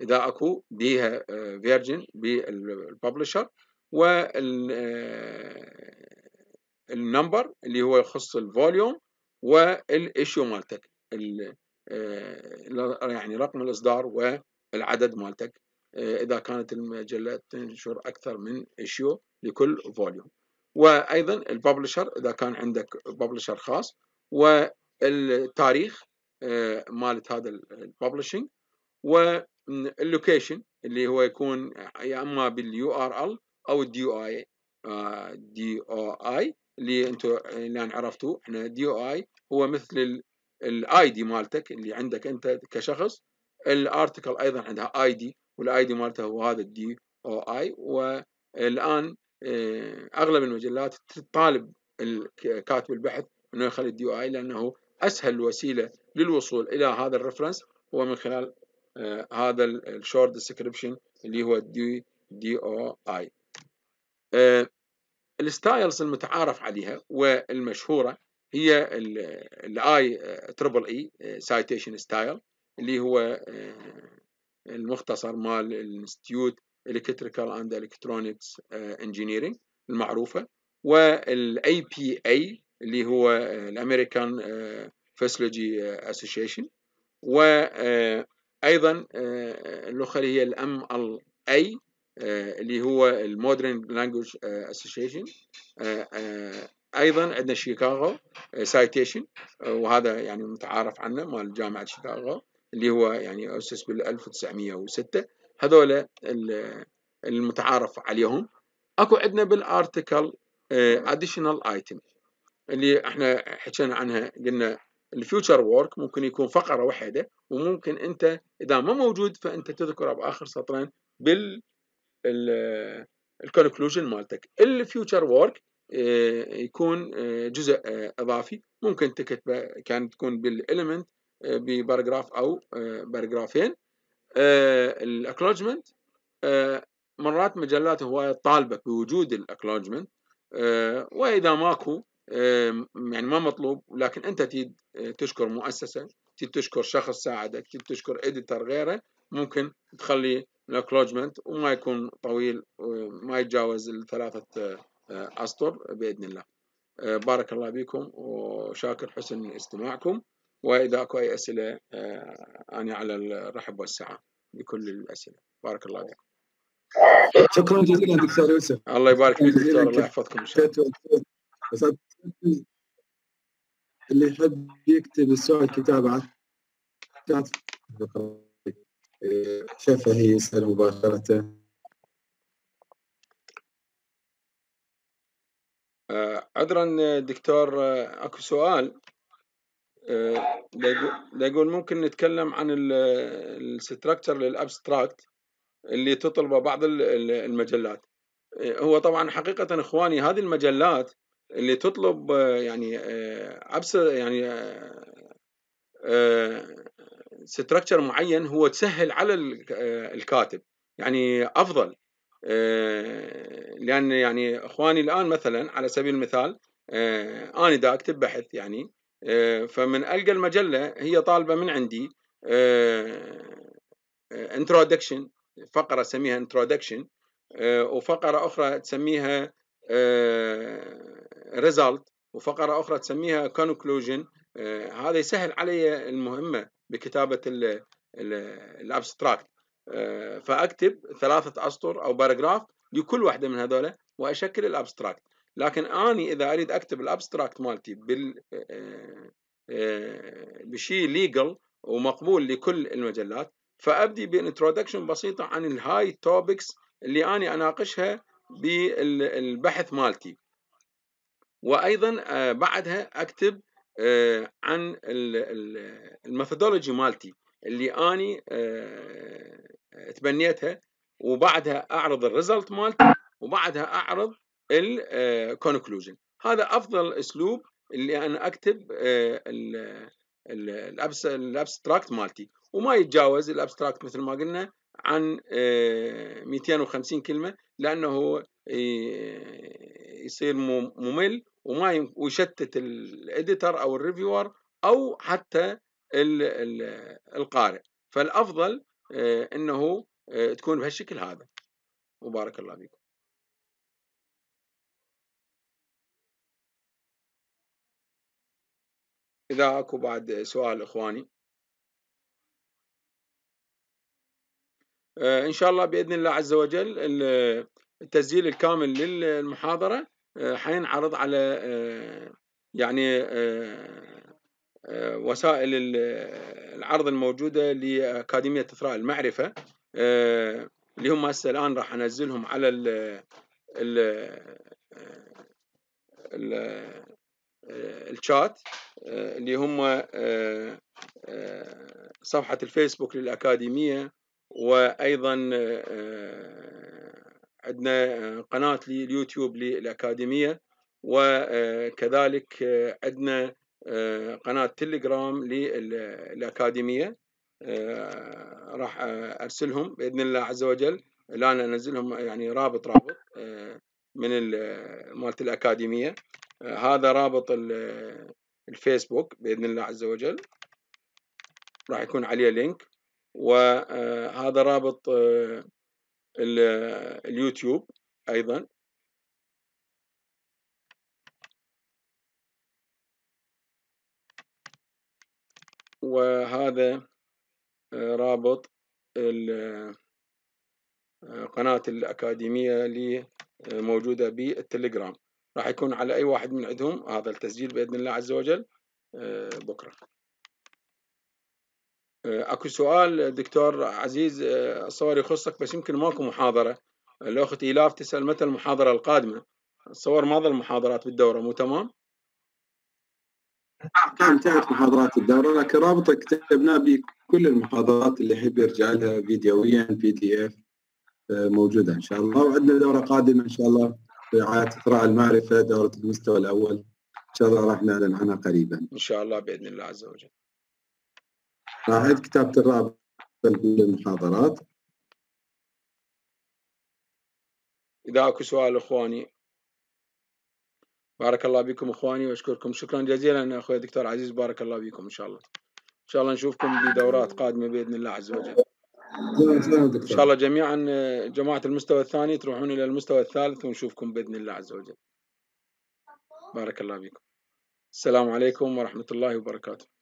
اذا اكو ديها فيرجن بالببلشر وال النمبر اللي هو يخص الفوليوم والايشيو مالتك آه، يعني رقم الاصدار والعدد مالتك آه، اذا كانت المجله تنشر اكثر من ايشيو لكل فوليوم وايضا الببلشر اذا كان عندك ببلشر خاص والتاريخ آه، مالت هذا الببلشنج واللوكيشن اللي هو يكون يا اما باليو ار ال او الدي او اي دي او اي اللي انتم الان عرفتوه احنا او اي هو مثل الاي دي مالتك اللي عندك انت كشخص الارتكل ايضا عندها اي دي والاي دي مالته هو هذا الدي او اي والان آه، اغلب المجلات تطالب كاتب البحث انه يخلي الدي او اي لانه اسهل وسيله للوصول الى هذا الريفرنس هو من خلال آه، هذا الشورت ديسكربشن اللي هو الدي دي او اي الستايلز المتعارف عليها والمشهورة هي الاي تربل اي سايتيشن ستايل اللي هو آه، المختصر مال الانستيتيوت الكتريكال اند الكترونكس انجينيرنج المعروفه والاي بي اي اللي هو آه، الامريكان فيسلوجي اسوشيشن وايضا الاخرى هي الام ال اي آه، اللي هو المودرن لانجوج اسوسيشن ايضا عندنا شيكاغو آه، سايتيشن آه، وهذا يعني متعارف عنه مال جامعه شيكاغو اللي هو يعني اسس بال 1906 هذول المتعارف عليهم اكو عندنا بالارتكل اديشنال ايتم اللي احنا حكينا عنها قلنا الفيوتشر وورك ممكن يكون فقره واحده وممكن انت اذا ما موجود فانت تذكره باخر سطرين بال الكونكلوجن مالتك الفيوتشر وورك آه، يكون آه، جزء آه، اضافي ممكن تكتبه كان تكون بالاليمنت بباراجراف او باراجرافين الاكلوجمنت مرات مجلات هواية طالبة بوجود الاكلوجمنت واذا ماكو يعني ما مطلوب لكن انت تيد تشكر مؤسسة تيد تشكر شخص ساعدك تيد تشكر اديتر غيره ممكن تخلي الاكلوجمنت وما يكون طويل ما يتجاوز الثلاثة آه، أسطر بإذن الله آه، بارك الله بكم وشاكر حسن استماعكم وإذا أكو أي أسئلة آه، أنا على الرحب والسعة بكل الأسئلة بارك الله بكم شكرا جزيلا دكتور يوسف الله يبارك فيك دكتور الله يحفظكم ان شاء الله اللي يحب يكتب السؤال كتابة شافه يسأل مباشرة آه، عذرا دكتور آه، اكو سؤال آه، يقول ممكن نتكلم عن الستراكتشر للابستراكت اللي تطلبه بعض المجلات هو طبعا حقيقة اخواني هذه المجلات اللي تطلب يعني عبس يعني ستراكشر معين هو تسهل على آه، الكاتب يعني افضل آه، لان يعني اخواني الان مثلا على سبيل المثال آه، انا دا اكتب بحث يعني فمن القى المجله هي طالبه من عندي انترودكشن فقره اسميها انترودكشن وفقره اخرى تسميها ريزلت وفقره اخرى تسميها كونكلوجن هذا يسهل علي المهمه بكتابه الابستراكت آه، فاكتب ثلاثه اسطر او باراجراف لكل واحده من هذول واشكل الابستراكت لكن اني اذا اريد اكتب الابستراكت مالتي بال آه، آه، بشيء ليجل ومقبول لكل المجلات فابدي بانترودكشن بسيطه عن الهاي توبكس اللي أنا اناقشها بالبحث مالتي وايضا بعدها اكتب آه، عن الميثودولوجي مالتي اللي اني آه، تبنيتها وبعدها اعرض الريزلت مالتي وبعدها اعرض الكونكلوجن آه، هذا افضل اسلوب اللي انا اكتب الابستراكت مالتي وما يتجاوز الابستراكت مثل ما قلنا عن 250 كلمه لانه يصير ممل وما ويشتت الاديتر او الريفيور او حتى القارئ فالافضل آه، انه آه، تكون بهالشكل هذا وبارك الله فيكم اذا اكو بعد سؤال اخواني آه، ان شاء الله باذن الله عز وجل التسجيل الكامل للمحاضره آه، حينعرض على آه، يعني آه، وسائل العرض الموجودة لأكاديمية إثراء المعرفة اللي هم هسه الآن راح أنزلهم على ال ال الشات اللي هم صفحة الفيسبوك للأكاديمية وأيضا عندنا آه، قناة اليوتيوب للأكاديمية وكذلك آه، آه، عندنا قناة تليجرام للأكاديمية راح أرسلهم بإذن الله عز وجل الآن أنزلهم يعني رابط رابط من مالت الأكاديمية هذا رابط الفيسبوك بإذن الله عز وجل راح يكون عليه لينك وهذا رابط اليوتيوب ايضا وهذا آه، رابط آه، قناة الأكاديمية اللي آه، موجودة بالتليجرام راح يكون على أي واحد من عندهم هذا التسجيل بإذن الله عز وجل بكرة آه، اكو سؤال دكتور عزيز اتصور آه، يخصك بس يمكن ماكو محاضره الاخت ايلاف تسال متى المحاضره القادمه اتصور ما ظل محاضرات بالدوره مو تمام؟ نعم آه، انتهت محاضرات الدوره لكن رابطه كتبناه بكل المحاضرات اللي يحب يرجع لها فيديويا بي دي اف موجوده ان شاء الله وعندنا دوره قادمه ان شاء الله رعايه اثراء المعرفه دوره المستوى الاول ان شاء الله راح نعلن عنها قريبا ان شاء الله باذن الله عز وجل واحد نعم. كتابة الرابع للمحاضرات إذا أكو سؤال إخواني بارك الله بكم إخواني وأشكركم شكرا جزيلا أخوي دكتور عزيز بارك الله بكم إن شاء الله إن شاء الله نشوفكم بدورات قادمة بإذن الله عز وجل نعم، نعم ان شاء الله جميعا جماعه المستوى الثاني تروحون الى المستوى الثالث ونشوفكم باذن الله عز وجل بارك الله فيكم السلام عليكم ورحمه الله وبركاته